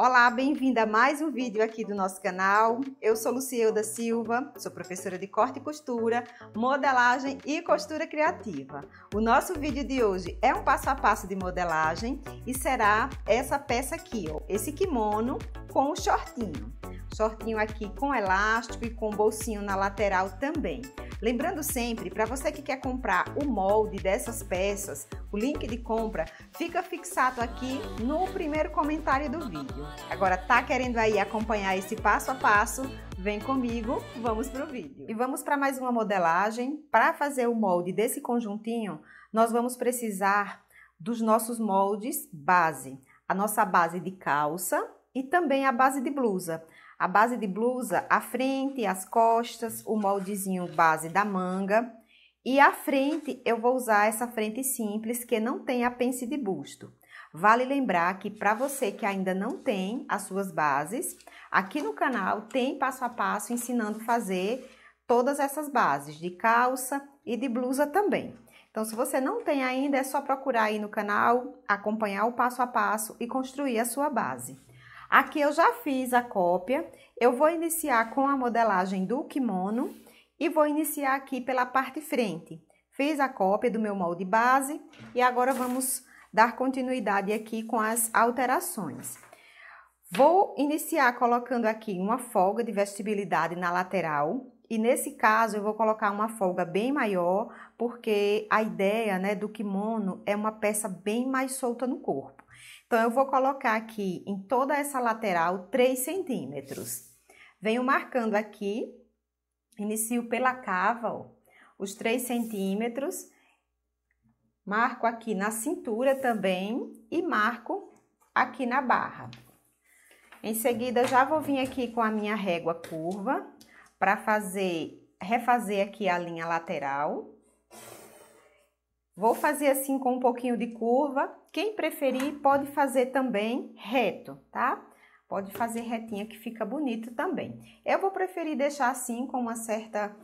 Olá, bem-vinda a mais um vídeo aqui do nosso canal. Eu sou da Silva, sou professora de corte e costura, modelagem e costura criativa. O nosso vídeo de hoje é um passo a passo de modelagem e será essa peça aqui, ó, esse kimono com o shortinho. Shortinho aqui com elástico e com bolsinho na lateral também. Lembrando sempre, para você que quer comprar o molde dessas peças, o link de compra fica fixado aqui no primeiro comentário do vídeo. Agora tá querendo aí acompanhar esse passo a passo? Vem comigo, vamos pro vídeo. E vamos para mais uma modelagem. Para fazer o molde desse conjuntinho, nós vamos precisar dos nossos moldes base. A nossa base de calça e também a base de blusa. A base de blusa, a frente, as costas, o moldezinho base da manga. E a frente, eu vou usar essa frente simples que não tem a pence de busto. Vale lembrar que para você que ainda não tem as suas bases, aqui no canal tem passo a passo ensinando a fazer todas essas bases de calça e de blusa também. Então, se você não tem ainda, é só procurar aí no canal, acompanhar o passo a passo e construir a sua base. Aqui eu já fiz a cópia, eu vou iniciar com a modelagem do kimono e vou iniciar aqui pela parte frente. Fiz a cópia do meu molde base e agora vamos dar continuidade aqui com as alterações. Vou iniciar colocando aqui uma folga de vestibilidade na lateral, e nesse caso, eu vou colocar uma folga bem maior, porque a ideia né, do kimono é uma peça bem mais solta no corpo. Então, eu vou colocar aqui em toda essa lateral 3 centímetros. Venho marcando aqui, inicio pela cava, ó, os 3 centímetros, marco aqui na cintura também e marco aqui na barra. Em seguida, já vou vir aqui com a minha régua curva para fazer, refazer aqui a linha lateral Vou fazer assim com um pouquinho de curva. Quem preferir pode fazer também reto, tá? Pode fazer retinha que fica bonito também. Eu vou preferir deixar assim com uma certa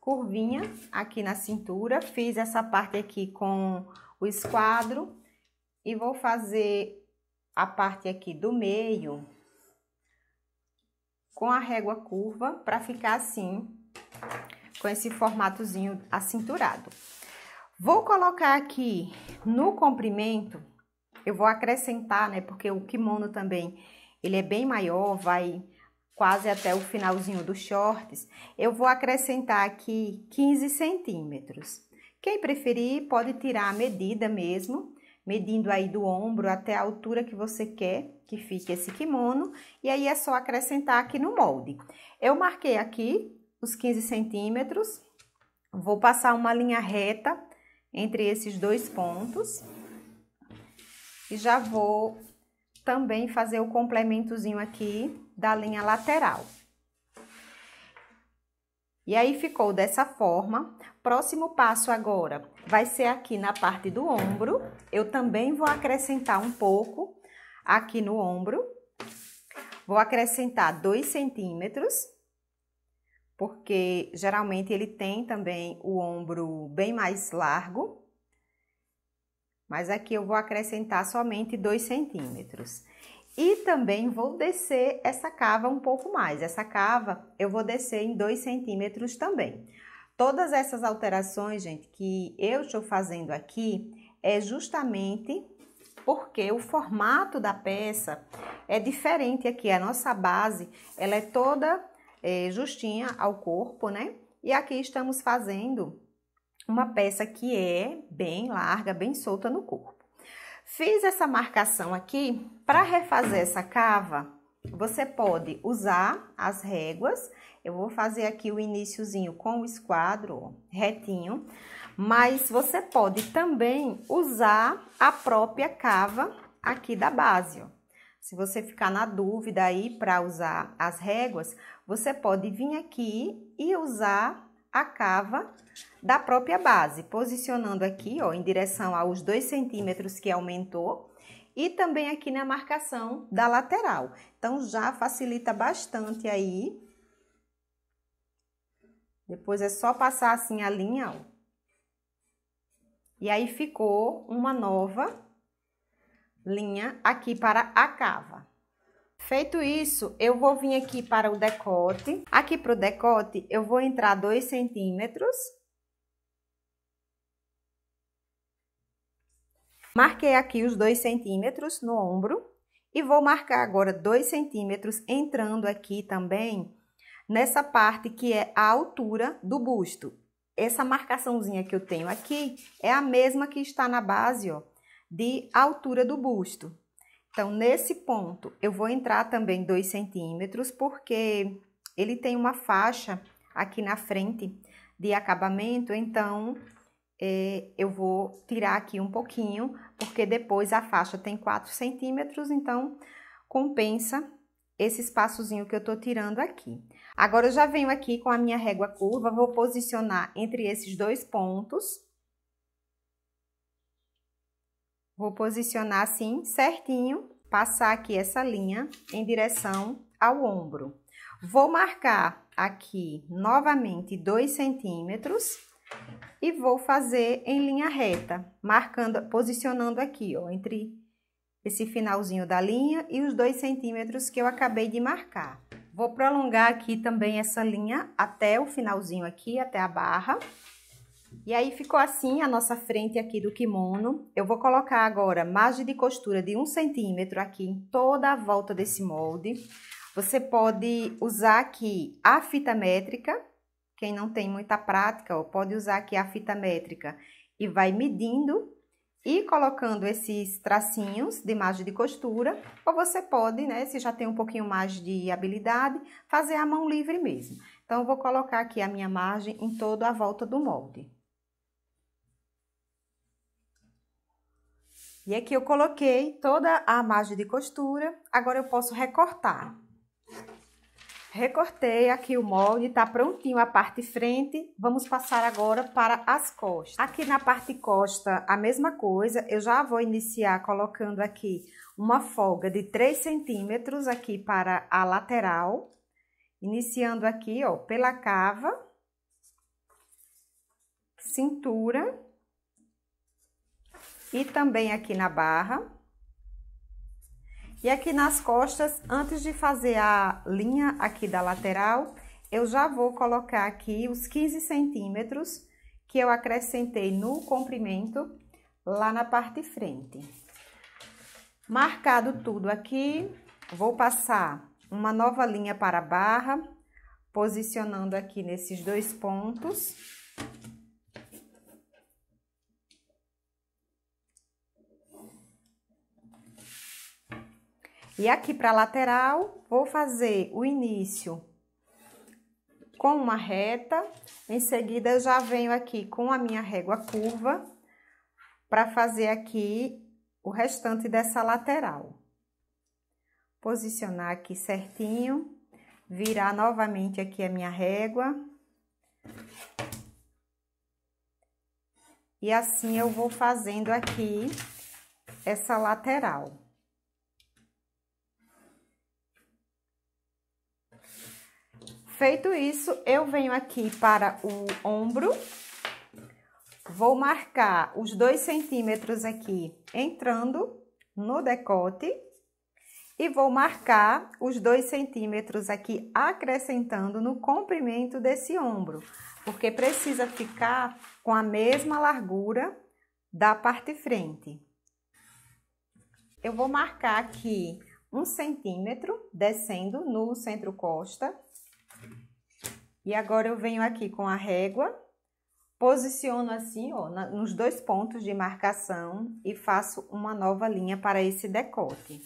curvinha aqui na cintura. Fiz essa parte aqui com o esquadro e vou fazer a parte aqui do meio com a régua curva para ficar assim, com esse formatozinho acinturado. Vou colocar aqui no comprimento, eu vou acrescentar, né? Porque o kimono também, ele é bem maior, vai quase até o finalzinho dos shorts. Eu vou acrescentar aqui 15 centímetros. Quem preferir pode tirar a medida mesmo, medindo aí do ombro até a altura que você quer que fique esse kimono. E aí é só acrescentar aqui no molde. Eu marquei aqui os 15 centímetros. Vou passar uma linha reta entre esses dois pontos. E já vou também fazer o complementozinho aqui da linha lateral. E aí ficou dessa forma. Próximo passo agora vai ser aqui na parte do ombro. Eu também vou acrescentar um pouco aqui no ombro. Vou acrescentar dois centímetros porque geralmente ele tem também o ombro bem mais largo, mas aqui eu vou acrescentar somente 2 centímetros. E também vou descer essa cava um pouco mais. Essa cava eu vou descer em 2 centímetros também. Todas essas alterações, gente, que eu estou fazendo aqui é justamente porque o formato da peça é diferente aqui. A nossa base, ela é toda é, justinha ao corpo, né? E aqui estamos fazendo uma peça que é bem larga, bem solta no corpo. Fiz essa marcação aqui, para refazer essa cava, você pode usar as réguas. Eu vou fazer aqui o iníciozinho com o esquadro, ó, retinho. Mas você pode também usar a própria cava aqui da base, ó. Se você ficar na dúvida aí para usar as réguas, você pode vir aqui e usar a cava da própria base, posicionando aqui, ó, em direção aos 2 centímetros que aumentou e também aqui na marcação da lateral. Então, já facilita bastante aí. Depois é só passar assim a linha, ó. E aí ficou uma nova linha aqui para a cava. Feito isso, eu vou vir aqui para o decote. Aqui para o decote, eu vou entrar 2 centímetros. Marquei aqui os 2 centímetros no ombro. E vou marcar agora 2 centímetros entrando aqui também nessa parte que é a altura do busto. Essa marcaçãozinha que eu tenho aqui é a mesma que está na base, ó, de altura do busto. Então, nesse ponto, eu vou entrar também 2 centímetros, porque ele tem uma faixa aqui na frente de acabamento, então é, eu vou tirar aqui um pouquinho, porque depois a faixa tem 4 centímetros, então compensa esse espaçozinho que eu tô tirando aqui. Agora, eu já venho aqui com a minha régua curva, vou posicionar entre esses dois pontos, Vou posicionar assim, certinho, passar aqui essa linha em direção ao ombro. Vou marcar aqui novamente dois centímetros e vou fazer em linha reta, marcando, posicionando aqui, ó, entre esse finalzinho da linha e os dois centímetros que eu acabei de marcar. Vou prolongar aqui também essa linha até o finalzinho aqui, até a barra. E aí ficou assim a nossa frente aqui do kimono. Eu vou colocar agora margem de costura de um centímetro aqui em toda a volta desse molde. Você pode usar aqui a fita métrica, quem não tem muita prática, ou pode usar aqui a fita métrica e vai medindo e colocando esses tracinhos de margem de costura, ou você pode, né, se já tem um pouquinho mais de habilidade, fazer a mão livre mesmo. Então, eu vou colocar aqui a minha margem em toda a volta do molde. E aqui eu coloquei toda a margem de costura. Agora eu posso recortar. Recortei aqui o molde, tá prontinho a parte frente. Vamos passar agora para as costas. Aqui na parte costa, a mesma coisa. Eu já vou iniciar colocando aqui uma folga de 3 centímetros aqui para a lateral. Iniciando aqui, ó, pela cava. Cintura e também aqui na barra. E aqui nas costas, antes de fazer a linha aqui da lateral, eu já vou colocar aqui os 15 centímetros que eu acrescentei no comprimento lá na parte frente. Marcado tudo aqui, vou passar uma nova linha para a barra, posicionando aqui nesses dois pontos. E aqui para a lateral, vou fazer o início com uma reta. Em seguida, eu já venho aqui com a minha régua curva para fazer aqui o restante dessa lateral. Posicionar aqui certinho, virar novamente aqui a minha régua. E assim eu vou fazendo aqui essa lateral. Feito isso, eu venho aqui para o ombro, vou marcar os dois centímetros aqui entrando no decote e vou marcar os dois centímetros aqui acrescentando no comprimento desse ombro, porque precisa ficar com a mesma largura da parte frente. Eu vou marcar aqui um centímetro descendo no centro costa e agora eu venho aqui com a régua, posiciono assim, ó, nos dois pontos de marcação e faço uma nova linha para esse decote.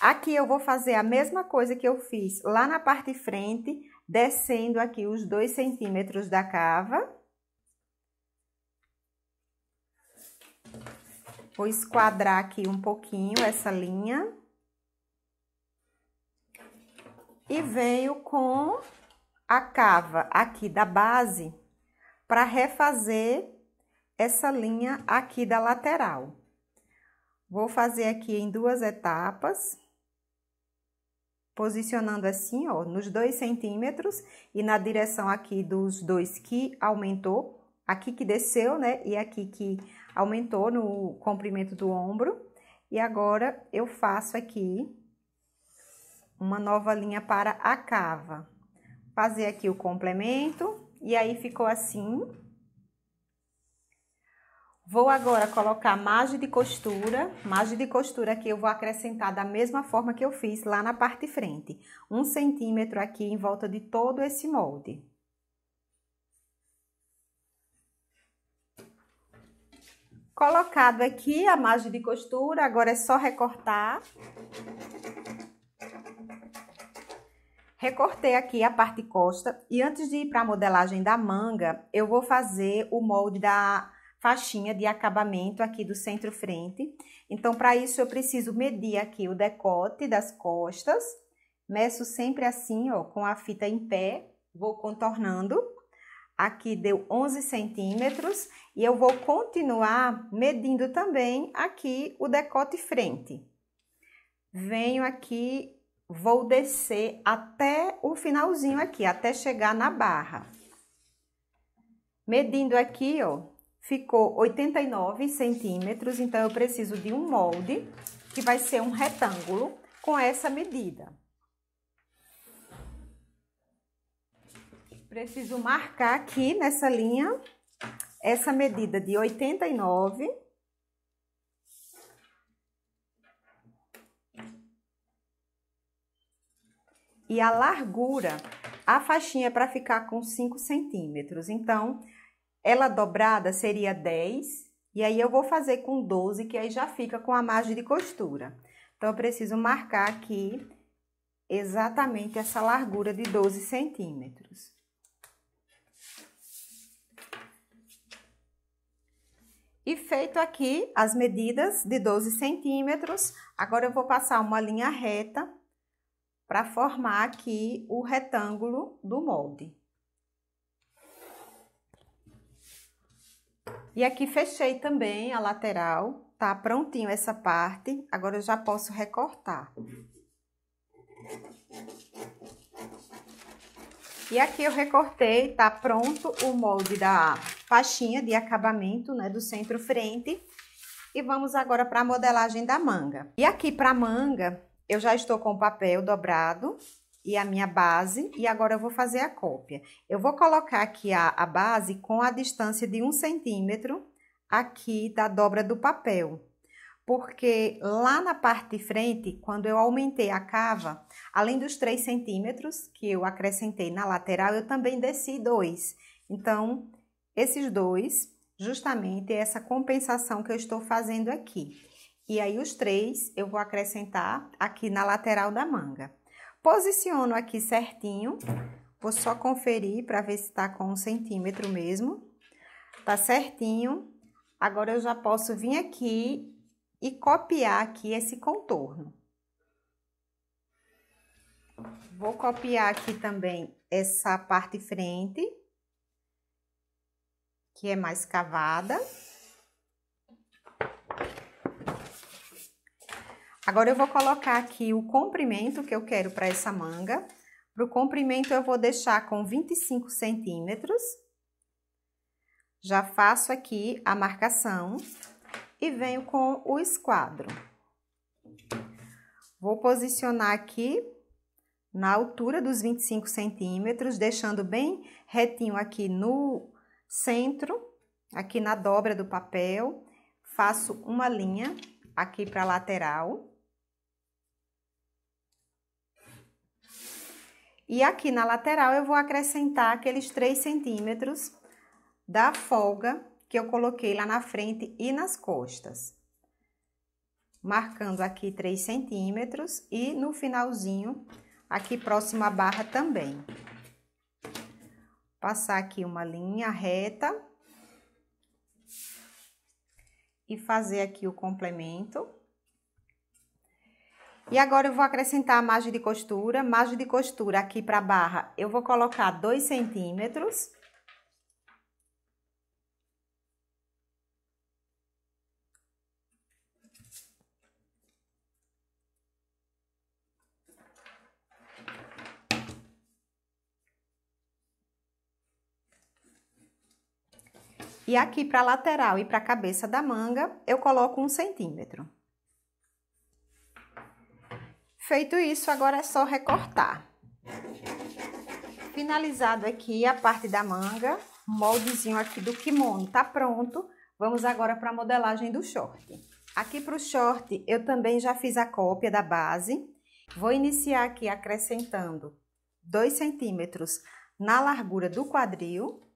Aqui eu vou fazer a mesma coisa que eu fiz lá na parte frente, descendo aqui os dois centímetros da cava. Vou esquadrar aqui um pouquinho essa linha. E venho com a cava aqui da base para refazer essa linha aqui da lateral. Vou fazer aqui em duas etapas, posicionando assim, ó, nos dois centímetros e na direção aqui dos dois que aumentou, aqui que desceu, né, e aqui que aumentou no comprimento do ombro. E agora, eu faço aqui uma nova linha para a cava fazer aqui o complemento e aí ficou assim. Vou agora colocar margem de costura, margem de costura que eu vou acrescentar da mesma forma que eu fiz lá na parte frente, um centímetro aqui em volta de todo esse molde. Colocado aqui a margem de costura, agora é só recortar. Recortei aqui a parte costa e antes de ir para a modelagem da manga, eu vou fazer o molde da faixinha de acabamento aqui do centro-frente. Então, para isso, eu preciso medir aqui o decote das costas. Meço sempre assim, ó, com a fita em pé, vou contornando. Aqui deu 11 centímetros e eu vou continuar medindo também aqui o decote frente. Venho aqui vou descer até o finalzinho aqui, até chegar na barra. Medindo aqui, ó, ficou 89 centímetros, então eu preciso de um molde que vai ser um retângulo com essa medida. Preciso marcar aqui nessa linha essa medida de 89 e a largura, a faixinha é para ficar com 5 centímetros. Então, ela dobrada seria 10, e aí eu vou fazer com 12, que aí já fica com a margem de costura. Então, eu preciso marcar aqui exatamente essa largura de 12 centímetros. E feito aqui as medidas de 12 centímetros, agora eu vou passar uma linha reta para formar aqui o retângulo do molde. E aqui fechei também a lateral, tá prontinho essa parte, agora eu já posso recortar. E aqui eu recortei, tá pronto o molde da faixinha de acabamento, né, do centro-frente. E vamos agora para a modelagem da manga. E aqui para a manga, eu já estou com o papel dobrado e a minha base, e agora eu vou fazer a cópia. Eu vou colocar aqui a, a base com a distância de um centímetro aqui da dobra do papel, porque lá na parte de frente, quando eu aumentei a cava, além dos 3 centímetros que eu acrescentei na lateral, eu também desci dois. Então, esses dois, justamente essa compensação que eu estou fazendo aqui. E aí os três eu vou acrescentar aqui na lateral da manga. Posiciono aqui certinho, vou só conferir para ver se tá com um centímetro mesmo. Tá certinho. Agora eu já posso vir aqui e copiar aqui esse contorno. Vou copiar aqui também essa parte frente, que é mais cavada. Agora eu vou colocar aqui o comprimento que eu quero para essa manga. Para o comprimento eu vou deixar com 25 centímetros. Já faço aqui a marcação e venho com o esquadro. Vou posicionar aqui na altura dos 25 centímetros, deixando bem retinho aqui no centro, aqui na dobra do papel. Faço uma linha aqui para a lateral. E aqui na lateral eu vou acrescentar aqueles 3 centímetros da folga que eu coloquei lá na frente e nas costas. Marcando aqui 3 centímetros e no finalzinho, aqui próximo à barra também. Passar aqui uma linha reta. E fazer aqui o complemento. E agora eu vou acrescentar a margem de costura. Margem de costura aqui para a barra, eu vou colocar 2 centímetros. E aqui para a lateral e para a cabeça da manga, eu coloco um centímetro. Feito isso, agora é só recortar. Finalizado aqui a parte da manga, moldezinho aqui do kimono tá pronto. Vamos agora para a modelagem do short. Aqui para o short, eu também já fiz a cópia da base. Vou iniciar aqui acrescentando 2 centímetros na largura do quadril.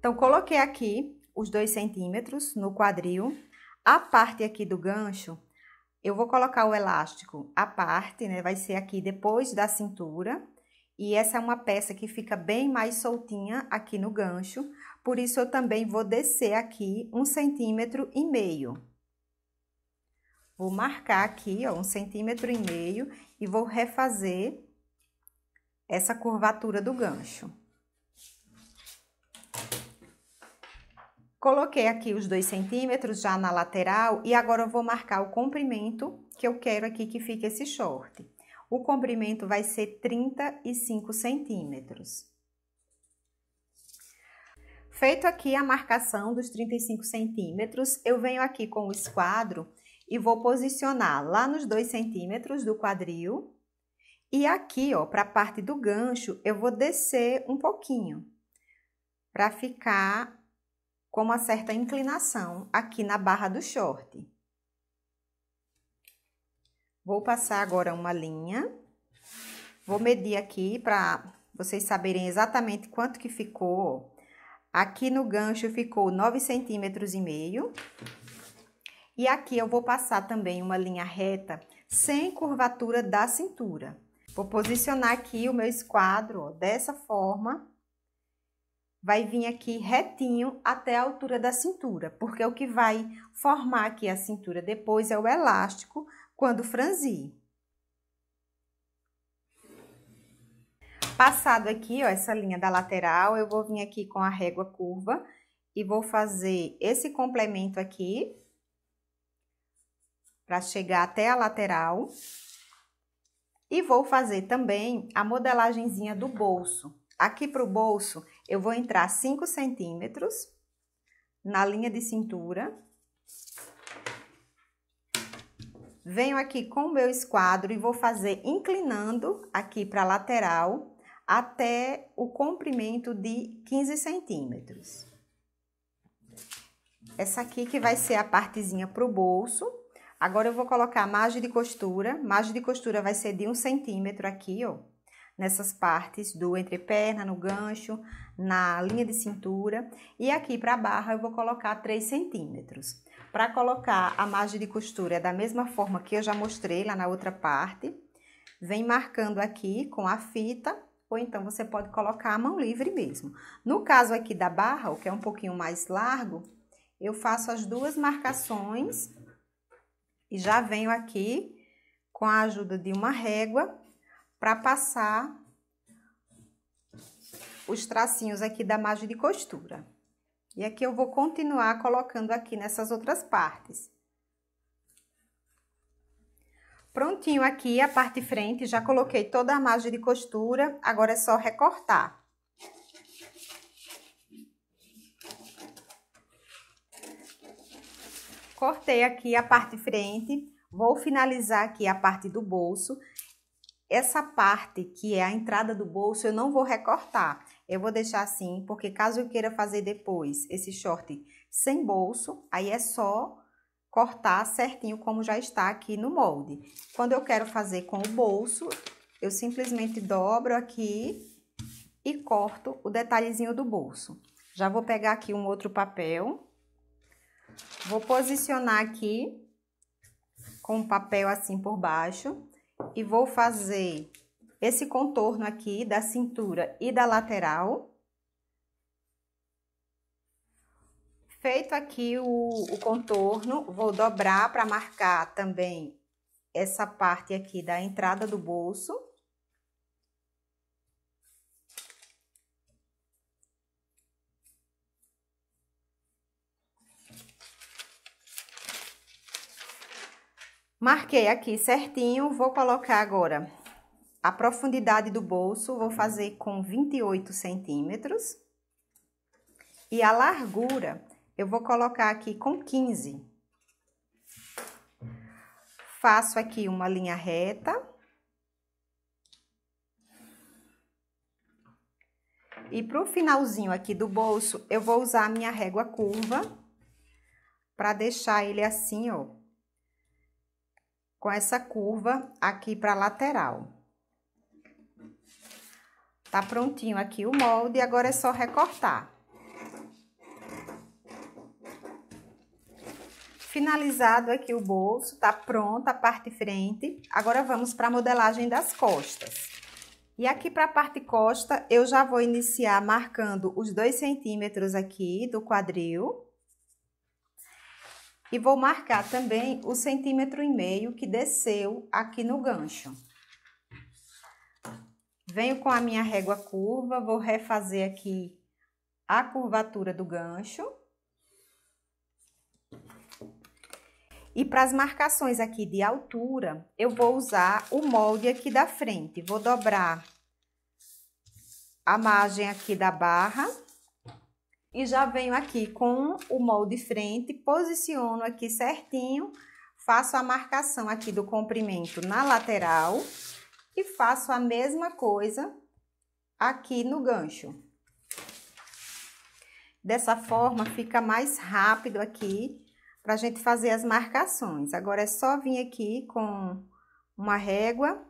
Então, coloquei aqui os 2 centímetros no quadril. A parte aqui do gancho, eu vou colocar o elástico à parte, né? Vai ser aqui depois da cintura. E essa é uma peça que fica bem mais soltinha aqui no gancho. Por isso, eu também vou descer aqui um centímetro e meio. Vou marcar aqui, ó, um centímetro e meio e vou refazer essa curvatura do gancho. Coloquei aqui os dois centímetros já na lateral e agora eu vou marcar o comprimento que eu quero aqui que fique esse short. O comprimento vai ser 35 centímetros. Feito aqui a marcação dos 35 centímetros, eu venho aqui com o esquadro e vou posicionar lá nos dois centímetros do quadril. E aqui, ó, para a parte do gancho, eu vou descer um pouquinho, para ficar com uma certa inclinação aqui na barra do short. Vou passar agora uma linha. Vou medir aqui para vocês saberem exatamente quanto que ficou. Aqui no gancho ficou 9 centímetros e meio. E aqui eu vou passar também uma linha reta sem curvatura da cintura. Vou posicionar aqui o meu esquadro ó, dessa forma vai vir aqui retinho até a altura da cintura, porque o que vai formar aqui a cintura depois é o elástico quando franzir. Passado aqui, ó, essa linha da lateral, eu vou vir aqui com a régua curva e vou fazer esse complemento aqui para chegar até a lateral. E vou fazer também a modelagenzinha do bolso. Aqui para o bolso, eu vou entrar 5 centímetros na linha de cintura. Venho aqui com o meu esquadro e vou fazer inclinando aqui para a lateral até o comprimento de 15 centímetros. Essa aqui que vai ser a partezinha para o bolso. Agora eu vou colocar a margem de costura. Margem de costura vai ser de um centímetro aqui, ó nessas partes do entreperna, no gancho, na linha de cintura. E aqui para a barra eu vou colocar 3 centímetros. Para colocar a margem de costura é da mesma forma que eu já mostrei lá na outra parte. Vem marcando aqui com a fita, ou então você pode colocar a mão livre mesmo. No caso aqui da barra, o que é um pouquinho mais largo, eu faço as duas marcações e já venho aqui com a ajuda de uma régua para passar os tracinhos aqui da margem de costura. E aqui eu vou continuar colocando aqui nessas outras partes. Prontinho aqui a parte frente, já coloquei toda a margem de costura, agora é só recortar. Cortei aqui a parte frente, vou finalizar aqui a parte do bolso essa parte que é a entrada do bolso, eu não vou recortar. Eu vou deixar assim, porque caso eu queira fazer depois esse short sem bolso, aí é só cortar certinho como já está aqui no molde. Quando eu quero fazer com o bolso, eu simplesmente dobro aqui e corto o detalhezinho do bolso. Já vou pegar aqui um outro papel, vou posicionar aqui com o papel assim por baixo e vou fazer esse contorno aqui da cintura e da lateral. Feito aqui o, o contorno, vou dobrar para marcar também essa parte aqui da entrada do bolso. Marquei aqui certinho, vou colocar agora a profundidade do bolso, vou fazer com 28 centímetros. E a largura, eu vou colocar aqui com 15. Faço aqui uma linha reta. E pro finalzinho aqui do bolso, eu vou usar a minha régua curva para deixar ele assim, ó, com essa curva aqui para lateral. Tá prontinho aqui o molde, agora é só recortar. Finalizado aqui o bolso, tá pronta a parte frente. Agora vamos para a modelagem das costas. E aqui para a parte costa, eu já vou iniciar marcando os dois centímetros aqui do quadril. E vou marcar também o centímetro e meio que desceu aqui no gancho. Venho com a minha régua curva, vou refazer aqui a curvatura do gancho. E para as marcações aqui de altura, eu vou usar o molde aqui da frente. Vou dobrar a margem aqui da barra e já venho aqui com o molde frente, posiciono aqui certinho, faço a marcação aqui do comprimento na lateral e faço a mesma coisa aqui no gancho. Dessa forma, fica mais rápido aqui para a gente fazer as marcações. Agora, é só vir aqui com uma régua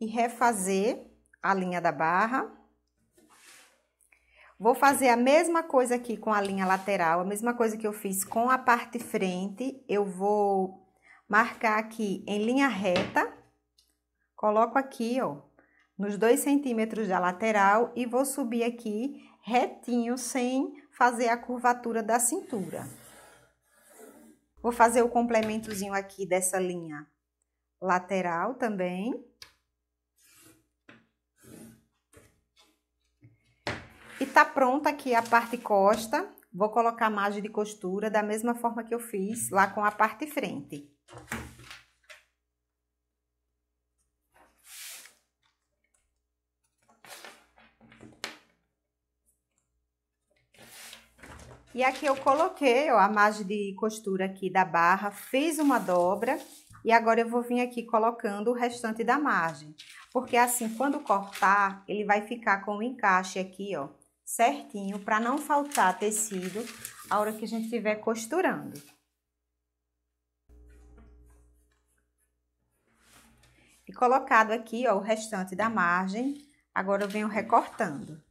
e refazer a linha da barra. Vou fazer a mesma coisa aqui com a linha lateral, a mesma coisa que eu fiz com a parte frente. Eu vou marcar aqui em linha reta, coloco aqui, ó, nos dois centímetros da lateral e vou subir aqui retinho, sem fazer a curvatura da cintura. Vou fazer o complementozinho aqui dessa linha lateral também. E tá pronta aqui a parte costa. Vou colocar a margem de costura da mesma forma que eu fiz lá com a parte frente. E aqui eu coloquei, ó, a margem de costura aqui da barra, fiz uma dobra e agora eu vou vir aqui colocando o restante da margem. Porque assim, quando cortar, ele vai ficar com o encaixe aqui, ó, certinho para não faltar tecido a hora que a gente estiver costurando. E colocado aqui, ó, o restante da margem, agora eu venho recortando.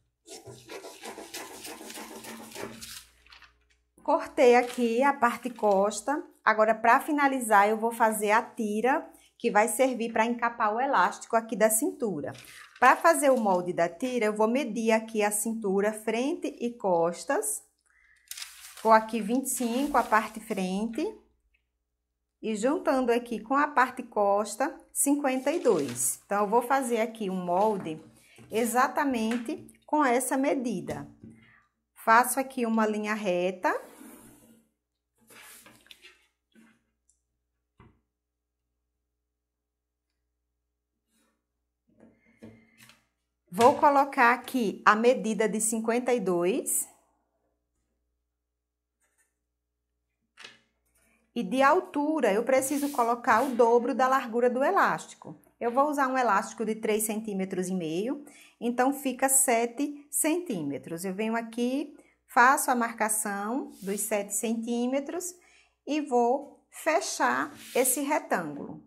Cortei aqui a parte costa, agora para finalizar eu vou fazer a tira que vai servir para encapar o elástico aqui da cintura. Para fazer o molde da tira, eu vou medir aqui a cintura, frente e costas. Vou aqui 25, a parte frente. E juntando aqui com a parte costa, 52. Então, eu vou fazer aqui um molde exatamente com essa medida. Faço aqui uma linha reta. Vou colocar aqui a medida de 52 e de altura eu preciso colocar o dobro da largura do elástico. Eu vou usar um elástico de 3,5 centímetros e meio, então fica 7 centímetros. Eu venho aqui, faço a marcação dos 7 centímetros e vou fechar esse retângulo.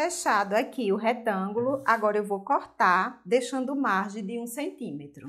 Fechado aqui o retângulo, agora eu vou cortar, deixando margem de um centímetro.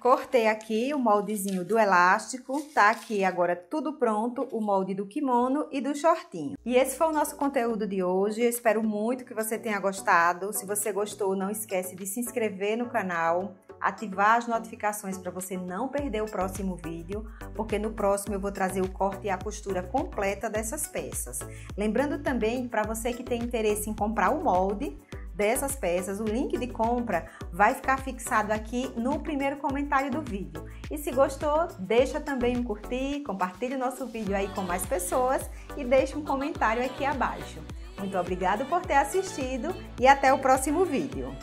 Cortei aqui o moldezinho do elástico, tá aqui agora tudo pronto, o molde do kimono e do shortinho. E esse foi o nosso conteúdo de hoje, eu espero muito que você tenha gostado. Se você gostou, não esquece de se inscrever no canal ativar as notificações para você não perder o próximo vídeo, porque no próximo eu vou trazer o corte e a costura completa dessas peças. Lembrando também, para você que tem interesse em comprar o molde, dessas peças, o link de compra vai ficar fixado aqui no primeiro comentário do vídeo. E se gostou, deixa também um curtir, compartilhe o nosso vídeo aí com mais pessoas e deixe um comentário aqui abaixo. Muito obrigado por ter assistido e até o próximo vídeo.